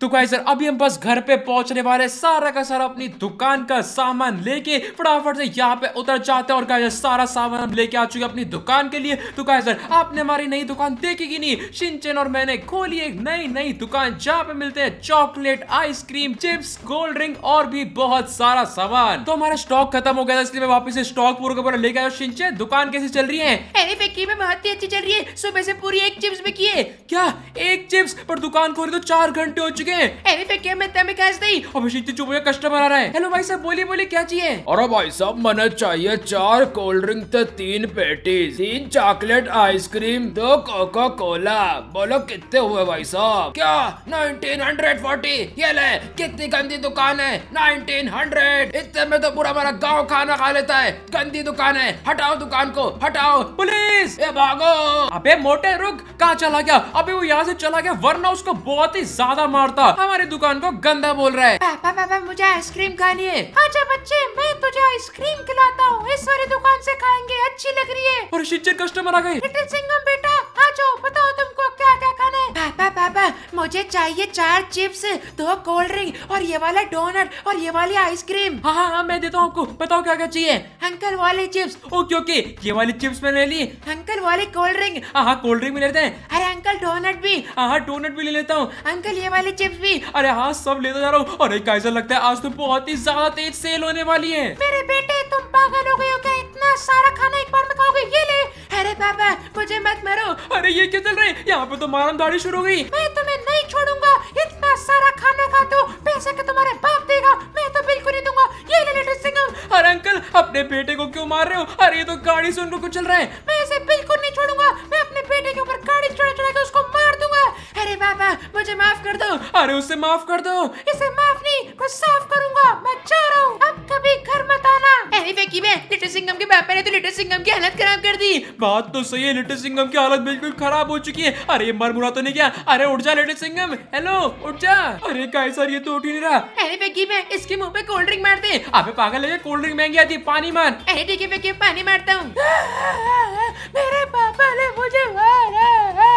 तो guys sir अभी हम बस घर पे पहुंचने वाले सारा का सारा अपनी दुकान का सामान लेके फटाफट से यहाँ पे उतर जाते हैं और कहा सारा सामान हम लेके आ चुके अपनी दुकान के लिए तो कहा सर आपने हमारी नई दुकान देखी कि नहीं शिनचेन और मैंने खोली एक नई नई दुकान जहाँ पे मिलते हैं chocolate ice cream chips cold drink और भी बहुत सारा सामान तो हमारा स्टॉक खत्म हो गया था इसलिए मैं वापिस से स्टॉक पूरा पूरा लेके आया सिंचे दुकान कैसी चल रही है बहुत ही अच्छी चल रही है सुबह से पूरी एक चिप्स भी किए है क्या एक चिप्स पर दुकान खोली तो चार घंटे हो चुके चुके हैं अरे फिर क्या में तेरे कैश नहीं अभिषेक जी चुप कस्टमर आ रहा है हेलो भाई साहब बोलिए बोलिए क्या चाहिए अरे भाई साहब मैंने चाहिए चार कोल्ड ड्रिंक तो तीन पेटीज तीन चॉकलेट आइसक्रीम दो कोका कोला बोलो कितने हुए भाई साहब क्या नाइनटीन हंड्रेड फोर्टी ये ले कितनी गंदी दुकान है नाइनटीन हंड्रेड इतने में तो पूरा हमारा गांव खाना खा लेता है गंदी दुकान है हटाओ दुकान को हटाओ पुलिस ये भागो अबे मोटे रुक कहाँ चला गया अबे वो यहाँ से चला गया वरना उसको बहुत ही ज्यादा मारता होता हमारे दुकान को गंदा बोल रहा है पापा पापा मुझे आइसक्रीम खानी है अच्छा बच्चे मैं तुझे आइसक्रीम खिलाता हूँ इस वाली दुकान से खाएंगे अच्छी लग रही है और शिक्षक कस्टमर आ गए लिटिल सिंगम बेटा आ जाओ बताओ पापा मुझे चाहिए चार चिप्स दो कोल्ड ड्रिंक और ये वाला डोनट और ये वाली आइसक्रीम हाँ हाँ हाँ मैं देता हूँ आपको बताओ क्या क्या चाहिए अंकल वाले चिप्स ओके ओके ये वाली चिप्स मैंने ली अंकल वाले कोल्ड ड्रिंक हाँ, हाँ कोल्ड ड्रिंक भी लेते हैं अरे अंकल डोनट भी हाँ हाँ डोनट भी ले लेता हूँ अंकल ये वाले चिप्स भी अरे हाँ सब लेता जा रहा हूँ अरे कैसा लगता है आज तो बहुत ही ज्यादा तेज सेल होने वाली है मेरे बेटे तुम पागल हो गए हो क्या इतना सारा खाना पापा मुझे मत मारो अरे ये क्या चल रहा है यहाँ पे तो मारम दाड़ी शुरू हो गई मैं तुम्हें नहीं छोड़ूंगा इतना सारा खाना खा हो तो पैसे का तुम्हारे बाप देगा मैं तो बिल्कुल नहीं दूंगा ये ले ले सिंघम अरे अंकल अपने बेटे को क्यों मार रहे हो अरे ये तो गाड़ी से उनको चल रहा है मैं इसे बिल्कुल नहीं छोड़ूंगा मैं अपने बेटे के ऊपर गाड़ी चढ़ा चढ़ा के उसको मार दूंगा अरे पापा मुझे माफ कर दो अरे उसे माफ कर दो इसे माफ नहीं कुछ साफ करूंगा मैं जा रहा हूँ अब कभी घर में थैली फेंकी में लिटिल सिंगम के पापा ने तो लिटिल सिंगम की हालत खराब कर दी बात तो सही है लिटिल सिंगम की हालत बिल्कुल खराब हो चुकी है अरे मर मरमुरा तो नहीं क्या अरे उठ जा लिटिल सिंगम हेलो उठ जा अरे काय सर ये तो उठ ही नहीं रहा अरे फेंकी में इसके मुंह पे कोल्ड ड्रिंक मारते दे पागल है कोल्ड ड्रिंक महंगी आती पानी मार अरे ठीक है फेंकी पानी मारता हूँ मेरे पापा ने मुझे मारा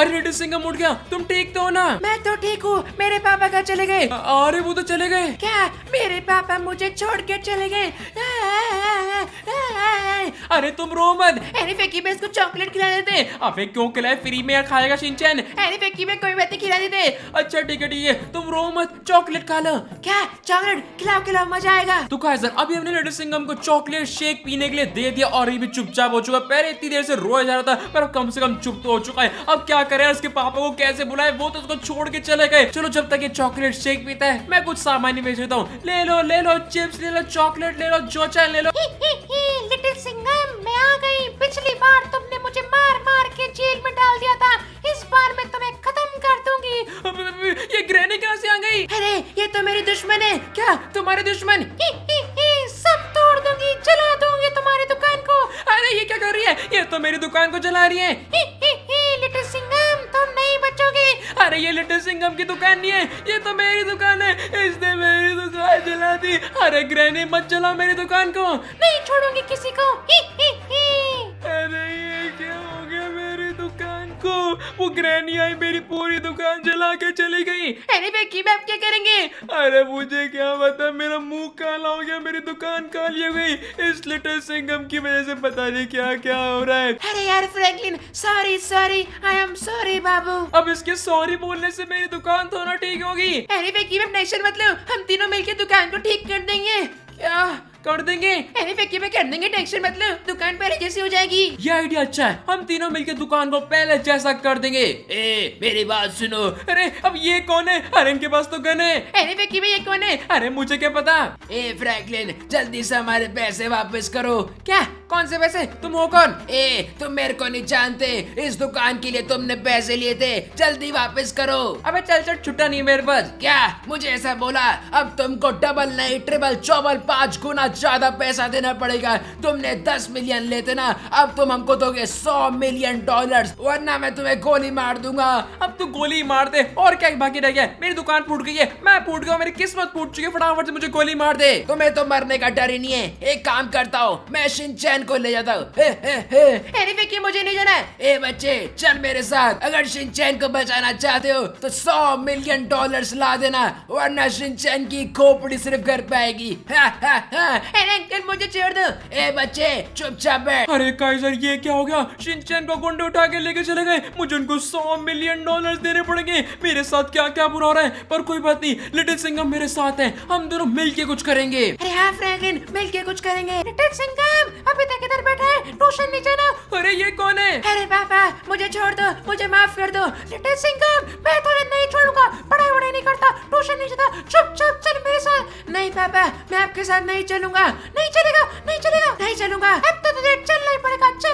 अरे रेडियो सिंगम उठ गया तुम ठीक तो हो ना मैं तो ठीक हूँ मेरे पापा घर चले गए अरे वो तो चले गए क्या मेरे पापा मुझे छोड़ के चले गए अरे तुम रो मत अरे फेकी में इसको चॉकलेट खिला देते अबे क्यों खिलाए फ्री में खाएगा शिनचैन अरे फेकी में कोई बात खिला देते अच्छा ठीक है ठीक है तुम रो मत चॉकलेट खा लो क्या चॉकलेट खिलाओ खिलाओ मजा आएगा तो खैर सर अभी हमने लड्डू सिंगम को चॉकलेट शेक पीने के लिए दे दिया और ये भी चुपचाप हो चुका पहले इतनी देर से रोया जा रहा था पर कम से कम चुप तो हो चुका है अब क्या करे उसके पापा को कैसे बुलाए वो तो उसको छोड़ के चले गए चलो जब तक ये चॉकलेट शेक पीता है मैं कुछ सामान ही बेच देता हूँ ले लो ले लो चिप्स ले लो चॉकलेट ले लो जो चाहे ले लो सिंघम मैं आ गई पिछली बार तुमने मुझे मार मार के जेल में डाल दिया था इस बार मैं तुम्हें खत्म कर दूंगी ये ग्रहणी कहाँ से आ गई अरे ये तो मेरी दुश्मन है क्या तुम्हारे दुश्मन सब तोड़ दूंगी जला दूंगी तुम्हारी दुकान को अरे ये क्या कर रही है ये तो मेरी दुकान को जला रही है ही, ही, अरे ये लिटिल सिंगम की दुकान नहीं है ये तो मेरी दुकान है इसने मेरी दुकान जला दी अरे ग्रहण मत जला मेरी दुकान को नहीं छोड़ूंगी किसी को ही। वो ग्रैनी आई मेरी पूरी दुकान जला के चली गई अरे बेकी मैम क्या करेंगे अरे मुझे क्या पता मेरा मुंह काला हो गया मेरी दुकान काली हो गई इस लिटिल सिंगम की वजह से पता नहीं क्या क्या हो रहा है अरे यार Franklin sorry sorry I am sorry बाबू अब इसके सॉरी बोलने से मेरी दुकान तो ठीक होगी अरे बेकी मैम टेंशन मतलब हम तीनों मिलकर दुकान को ठीक कर देंगे क्या कर देंगे अरे फैक्ट्री में कर देंगे टेंशन मतलब दुकान पहले जैसी हो जाएगी ये आइडिया अच्छा है हम तीनों मिलकर दुकान को पहले जैसा कर देंगे ए मेरी बात सुनो अरे अब ये कौन है अरे इनके पास तो गन है अरे फैक्ट्री में ये कौन है अरे मुझे क्या पता ए फ्रैंकलिन जल्दी से हमारे पैसे वापस करो क्या कौन से पैसे तुम हो कौन ए तुम मेरे को नहीं जानते इस दुकान के लिए तुमने पैसे लिए थे जल्दी वापस करो अब चल चल छुट्टा नहीं मेरे पास क्या मुझे ऐसा बोला अब तुमको डबल नहीं ट्रिपल चौबल पाँच गुना बहुत ज्यादा पैसा देना पड़ेगा तुमने दस मिलियन लेते ना अब तुम हमको दोगे सौ मिलियन डॉलर वरना मैं तुम्हें गोली मार दूंगा अब तू तो गोली मार दे और क्या बाकी रह गया मेरी दुकान फूट गई है मैं फूट गया मेरी किस्मत फूट चुकी है फटाफट से मुझे गोली मार दे तुम्हें तो मरने का डर ही नहीं है एक काम करता हूँ मैं शिनचैन को ले जाता हूँ मुझे नहीं जाना ए बच्चे चल मेरे साथ अगर शिनचैन को बचाना चाहते हो तो सौ मिलियन डॉलर्स ला देना वरना शिनचैन की खोपड़ी सिर्फ घर पाएगी हा, हा, हा, मुझे छेड़ दो ए बच्चे चुपचाप बैठ अरे काइजर ये क्या हो गया शिनचैन को गुंडे उठा के लेके चले गए मुझे उनको सौ मिलियन डॉलर देने पड़ेंगे मेरे साथ क्या क्या बुरा हो रहा है पर कोई बात नहीं लिटिल सिंगम मेरे साथ है हम दोनों मिल के कुछ करेंगे अरे हाँ फ्रैंकलिन मिल कुछ करेंगे लिटिल सिंगम अभी तक इधर बैठा है रोशन नीचे ना अरे ये कौन है अरे पापा मुझे छोड़ दो मुझे माफ कर दो लिटिल सिंगम मैं तुम्हें नहीं छोड़ूंगा पढ़ाई वढ़ाई नहीं करता ट्यूशन नहीं जाता चुपचाप चल मेरे साथ नहीं पापा मैं आपके साथ नहीं चलूंगा चलूंगा नहीं चलेगा नहीं चलेगा नहीं चलूंगा अब तो तुझे चलना ही पड़ेगा चल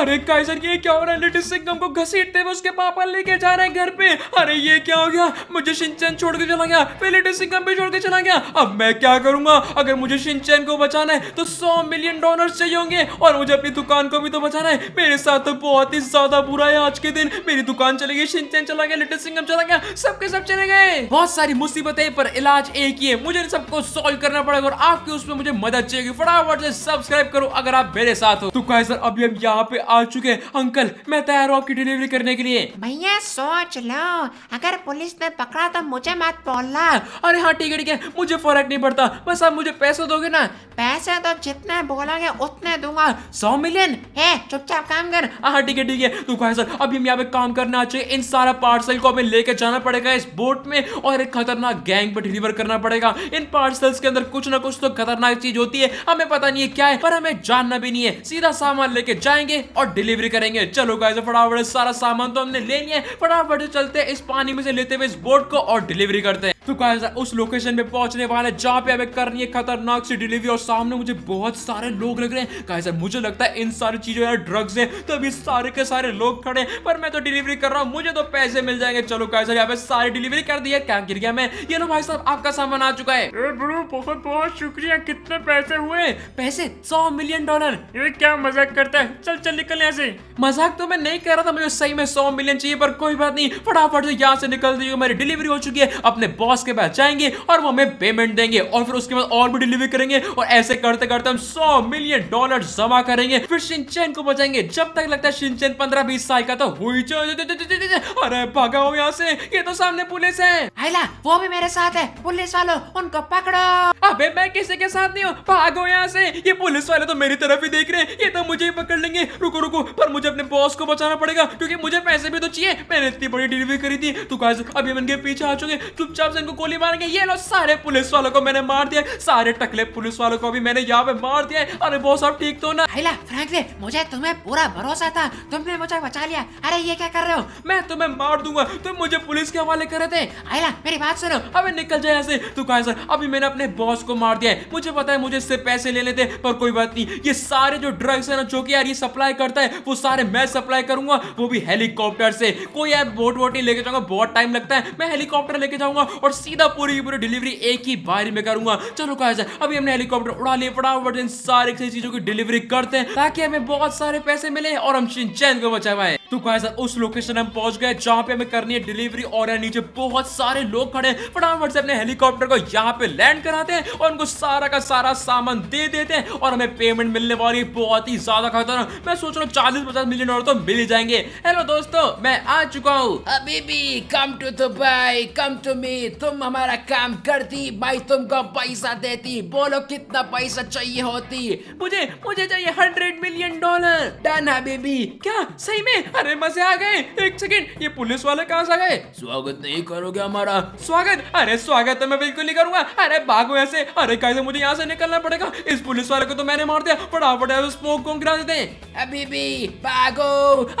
अरे काइजर ये क्या हो रहा है लिटिल सिंगम को घसीटते हुए उसके पापा लेके जा रहे हैं घर पे अरे ये क्या हो गया मुझे सिंचन छोड़ के चला गया फिर लिटिल सिंगम भी छोड़ के चला गया अब मैं क्या करूंगा अगर मुझे सिंचन को बचाना है तो सौ मिलियन डॉलर चाहिए होंगे और मुझे अपनी दुकान को भी तो बचाना है मेरे साथ तो बहुत ही ज्यादा बुरा है आज के दिन मेरी दुकान चली गई सिंचन चला गया लिटिल सिंगम चला गया सबके सब चले गए बहुत सारी मुसीबतें पर इलाज एक ही है मुझे सबको सॉल्व करना पड़ेगा और आपकी उसमें मुझे मदद चाहिए फटाफट से सब्सक्राइब करो अगर आप मेरे साथ हो तो काइजर अभी हम यहाँ पे आ चुके हैं अंकल मैं तैयार हूँ आपकी डिलीवरी करने के लिए भैया सोच लो अगर पुलिस ने पकड़ा तो मुझे मत बोलना अरे हाँ ठीक है ठीक है मुझे फर्क नहीं पड़ता बस आप मुझे पैसे दोगे ना पैसे तो जितने बोलोगे उतने दूंगा सौ मिलियन है चुपचाप काम कर हाँ, हाँ ठीक है ठीक है तू भाई सर अभी हम यहाँ पे काम करना चाहिए इन सारा पार्सल को हमें लेके जाना पड़ेगा इस बोट में और एक खतरनाक गैंग पर डिलीवर करना पड़ेगा इन पार्सल्स के अंदर कुछ ना कुछ तो खतरनाक चीज होती है हमें पता नहीं है क्या है पर हमें जानना भी नहीं है सीधा सामान लेके जाएंगे और डिलीवरी करेंगे चलो गाइज तो फटाफट सारा सामान तो हमने ले लिया है फटाफट चलते इस पानी में से लेते हुए इस बोट को और डिलीवरी करते हैं तो उस लोकेशन पे पहुंचने वाले जहां पे हमें करनी है खतरनाक सी डिलीवरी और सामने मुझे बहुत सारे लोग लग रहे हैं सर मुझे लगता है इन सारी चीजों यार ड्रग्स है तो अभी सारे के सारे लोग खड़े पर मैं तो डिलीवरी कर रहा हूँ मुझे तो पैसे मिल जाएंगे चलो गाइस यहाँ पे सारी डिलीवरी कर दी है क्या गिर गया मैं ये लो भाई साहब आपका सामान आ चुका है बहुत बहुत शुक्रिया कितने पैसे हुए पैसे सौ मिलियन डॉलर ये क्या मजाक करता है चल चल निकल यहाँ से मजाक तो मैं नहीं कर रहा था मुझे सही में सौ मिलियन चाहिए पर कोई बात नहीं फटाफट से यहाँ से निकल दी मेरी डिलीवरी हो चुकी है अपने बॉस बॉस के पास जाएंगे और वो हमें पेमेंट देंगे और फिर उसके बाद और भी डिलीवरी करेंगे और ऐसे करते करते हम सौ मिलियन डॉलर जमा करेंगे फिर सिंचन को बचाएंगे जब तक लगता है सिंचन पंद्रह बीस साल का तो हुई अरे भगाओ यहाँ से ये तो सामने पुलिस है हैला वो भी मेरे साथ है पुलिस वालों उनको पकड़ो अबे मैं किसी के साथ नहीं हूँ भागो यहाँ से ये पुलिस वाले तो मेरी तरफ ही देख रहे हैं ये तो मुझे ही पकड़ लेंगे रुको रुको पर मुझे अपने बॉस को बचाना पड़ेगा क्योंकि मुझे पैसे भी तो चाहिए मैंने इतनी बड़ी डिलीवरी करी थी तो अभी मन के पीछे आ चुके चुपचाप से को गोली मारेंगे ये लो सारे पुलिस वालों को मैंने मार दिया सारे टकले पुलिस वालों को भी मैंने यहाँ पे मार दिया अरे बॉस आप ठीक तो ना फ्रेंकली मुझे तुम्हें पूरा भरोसा था तुमने मुझे बचा लिया अरे ये क्या कर रहे हो मैं तुम्हें मार दूंगा तुम मुझे पुलिस के हवाले कर रहे थे हेला मेरी बात सुनो अबे निकल जाए ऐसे तू कहा सर अभी मैंने अपने बॉस को मार दिया है मुझे पता है मुझे इससे पैसे ले लेते पर कोई बात नहीं ये सारे जो ड्रग्स है ना जो कि यार ये सप्लाई करता है वो सारे मैं सप्लाई करूंगा वो भी हेलीकॉप्टर से कोई यार बोट वोट नहीं लेके जाऊंगा बहुत टाइम लगता है मैं हेलीकॉप्टर लेके जाऊंगा और सीधा पूरी पूरी डिलीवरी एक ही बारी में करूंगा चलो कहा जाए अभी हमने हेलीकॉप्टर उड़ा लिया फटाफट इन सारी चीजों की डिलीवरी करते हैं ताकि हमें बहुत सारे पैसे मिले और हम चैन को बचा पाए तो गाइस उस लोकेशन हम पहुंच गए जहां पे हमें करनी है डिलीवरी और नीचे बहुत सारे लोग खड़े हैं फटाफट से अपने हेलीकॉप्टर को यहाँ पे लैंड कराते हैं और उनको सारा का सारा सामान दे देते हैं और हमें पेमेंट मिलने वाली बहुत ही ज्यादा खतरनाक मैं सोच रहा हूँ चालीस पचास मिलियन डॉलर तो मिल ही जाएंगे हेलो दोस्तों मैं आ चुका हूँ अभी भी कम टू तो भाई कम टू मी तुम हमारा काम करती भाई तुमको पैसा देती बोलो कितना पैसा चाहिए होती मुझे मुझे चाहिए हंड्रेड मिलियन डॉलर डन हबीबी क्या सही में अरे मजे आ गए एक सेकंड ये पुलिस वाले कहाँ से गए स्वागत नहीं करोगे हमारा स्वागत अरे स्वागत तो मैं बिल्कुल नहीं करूंगा अरे भागो ऐसे अरे कैसे मुझे यहाँ से निकलना पड़ेगा इस पुलिस वाले को तो मैंने मार दिया फटाफट स्मोक को गिरा देते अभी भी भागो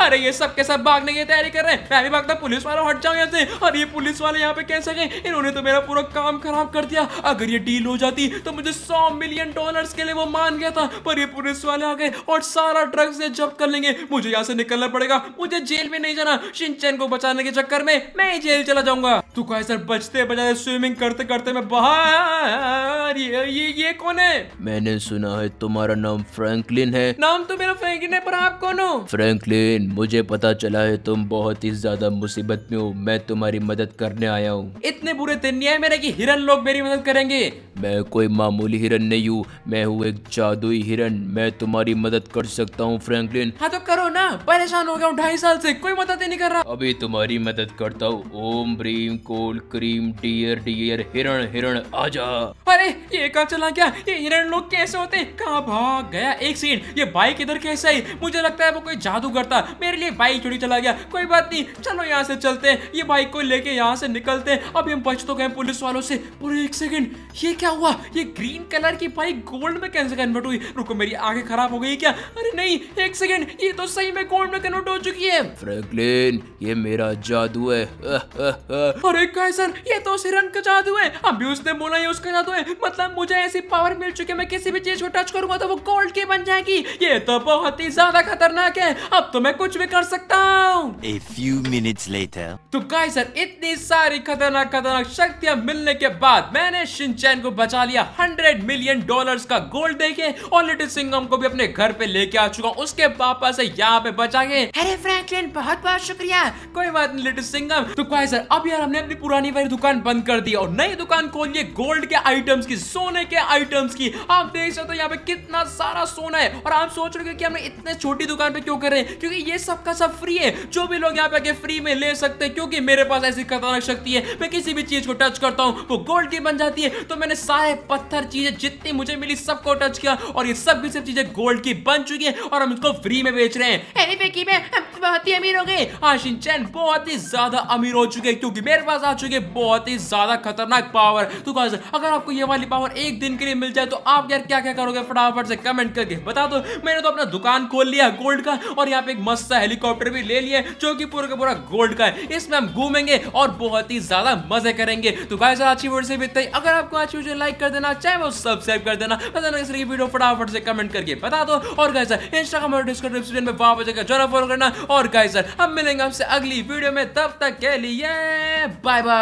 अरे ये सब के सब भागने की तैयारी कर रहे हैं मैं भी भागता पुलिस वाला हट जाओ यहाँ से अरे ये पुलिस वाले यहाँ पे कैसे गए इन्होंने तो मेरा पूरा काम खराब कर दिया अगर ये डील हो जाती तो मुझे सौ मिलियन डॉलर के लिए वो मान गया था पर ये पुलिस वाले आ गए और सारा ड्रग्स जब्त कर लेंगे मुझे यहाँ से निकलना पड़ेगा मुझे जेल में नहीं जाना शिनचैन को बचाने के चक्कर में मैं ही जेल चला जाऊंगा तू कहा सर बचते बजाते स्विमिंग करते करते मैं बाहर ये ये ये कौन है मैंने सुना है तुम्हारा नाम फ्रैंकलिन है नाम तो मेरा फ्रैंकलिन है पर आप कौन हो फ्रैंकलिन मुझे पता चला है तुम बहुत ही ज्यादा मुसीबत में हो मैं तुम्हारी मदद करने आया हूँ इतने बुरे दिन नहीं है मेरे की हिरन लोग मेरी मदद करेंगे मैं कोई मामूली हिरन नहीं हूँ मैं हूँ एक जादुई हिरन मैं तुम्हारी मदद कर सकता हूँ फ्रैंकलिन हाँ तो करो ना परेशान हो गया ढाई साल से कोई मदद ही नहीं कर रहा अभी तुम्हारी मदद करता हूँ ओम ब्रीम कोल क्रीम डियर डियर हिरण हिरण आजा अरे ये कहा चला गया ये हिरण लोग कैसे होते कहाँ भाग गया एक सीन ये बाइक इधर कैसे आई मुझे लगता है वो कोई जादू करता मेरे लिए बाइक चोरी चला गया कोई बात नहीं चलो यहाँ से चलते हैं ये बाइक को लेके यहाँ से निकलते हैं अभी हम बच तो गए पुलिस वालों से पूरे एक सेकंड ये क्या हुआ ये ग्रीन कलर की बाइक गोल्ड में कैसे कन्वर्ट हुई रुको मेरी आगे खराब हो गई क्या अरे नहीं एक सेकेंड ये तो सही में गोल्ड में कन्वर्ट हो चुकी है फ्रैंकलिन ये मेरा जादू है आ, आ, आ, देखा है सर ये तो सिरन का जादू है अभी हाँ, उसने बोला ये उसका जादू है मतलब मुझे ऐसी पावर मिल चुकी है मैं किसी भी चीज को टच करूंगा तो वो गोल्ड की बन जाएगी ये तो बहुत ही ज्यादा खतरनाक है अब तो मैं कुछ भी कर सकता हूँ A few minutes later. तो गाइस सर इतनी सारी खतरनाक खतरनाक शक्तियाँ मिलने के बाद मैंने शिनचैन को बचा लिया हंड्रेड मिलियन डॉलर्स का गोल्ड देके और लिटिल सिंगम को भी अपने घर पे लेके आ चुका हूँ उसके पापा से यहाँ पे बचा के अरे फ्रैंकलिन बहुत बहुत शुक्रिया कोई बात नहीं लिटिल सिंगम तो गाइस सर अब यार हमने ने अपनी पुरानी वाली दुकान बंद कर दी और नई दुकान खोल ली गोल्ड के आइटम्स की सोने के आइटम्स की आप देख सकते हो यहाँ पे कितना सारा सोना है और आप सोच रहे हो कि हमने इतने छोटी दुकान पे क्यों कर रहे हैं क्योंकि ये सब का सब फ्री है जो भी लोग यहाँ पे आके फ्री में ले सकते हैं क्योंकि मेरे पास ऐसी खतरनाक शक्ति है मैं किसी भी चीज को टच करता हूँ वो गोल्ड की बन जाती है तो मैंने सारे पत्थर चीजें जितनी मुझे मिली सबको टच किया और ये सब भी सब चीजें गोल्ड की बन चुकी है और हम इसको फ्री में बेच रहे हैं बहुत ही अमीर हो गए आशिन चैन बहुत ही ज्यादा अमीर हो चुके हैं क्योंकि मेरे पास आ चुके बहुत ही ज्यादा खतरनाक पावर तो गाइस अगर आपको ये वाली पावर एक दिन के लिए मिल जाए तो आप यार क्या क्या करोगे फटाफट से कमेंट करके बता दो मैंने तो अपना दुकान खोल लिया गोल्ड का और यहाँ पे एक मस्त सा हेलीकॉप्टर भी ले लिया जो कि पूरा का पूरा गोल्ड का है इसमें हम घूमेंगे और बहुत ही ज्यादा मजे करेंगे तो गाइस आज की वीडियो से भी अगर आपको अच्छी वीडियो लाइक कर देना चाहे वो सब्सक्राइब कर देना पता नहीं इसलिए वीडियो फटाफट से कमेंट करके बता दो और सर इंस्टाग्राम और डिस्क्रिप्शन में वहां पर जाकर जरा फॉलो करना और सर हम मिलेंगे आपसे अगली वीडियो में तब तक के लिए Bye bye.